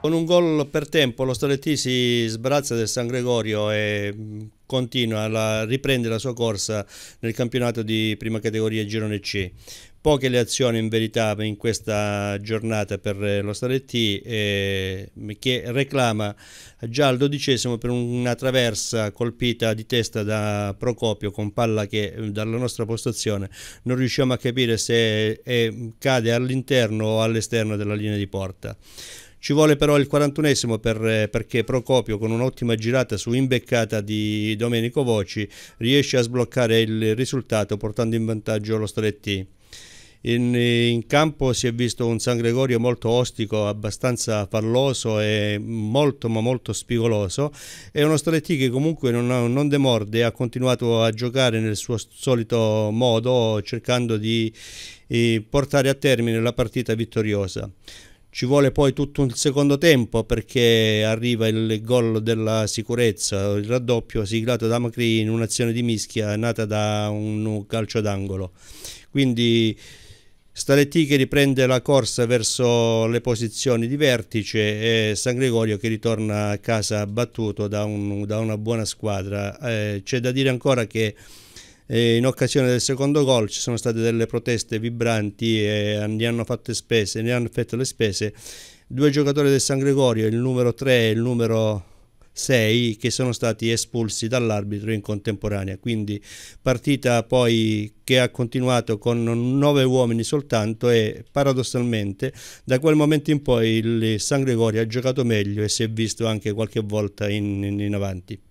Con un gol per tempo lo Staletti si sbrazza del San Gregorio e mm, continua, la, riprende la sua corsa nel campionato di prima categoria Girone C. Poche le azioni in verità in questa giornata per eh, lo Staletti eh, che reclama già al dodicesimo per una traversa colpita di testa da Procopio con palla che eh, dalla nostra postazione non riusciamo a capire se è, è, mm, cade all'interno o all'esterno della linea di porta. Ci vuole però il 41esimo per, eh, perché Procopio con un'ottima girata su imbeccata di Domenico Voci riesce a sbloccare il risultato portando in vantaggio lo Stretti. In, in, campo si è visto un San Gregorio molto ostico, abbastanza falloso e molto ma molto spigoloso e uno Stretti che comunque non, non demorde, ha continuato a giocare nel suo solito modo cercando di eh, portare a termine la partita vittoriosa. Ci vuole poi tutto un secondo tempo perché arriva il gol della sicurezza, il raddoppio siglato da Macri in un'azione di mischia nata da un calcio d'angolo. Quindi Staletti che riprende la corsa verso le posizioni di vertice e San Gregorio che ritorna a casa battuto da, un, da una buona squadra. Eh, c'è da dire ancora che in occasione del secondo gol ci sono state delle proteste vibranti e ne hanno fatte spese, ne hanno fatto le spese due giocatori del San Gregorio, il numero 3 e il numero 6 che sono stati espulsi dall'arbitro in contemporanea, quindi partita poi che ha continuato con 9 uomini soltanto e paradossalmente da quel momento in poi il San Gregorio ha giocato meglio e si è visto anche qualche volta in, in, in avanti.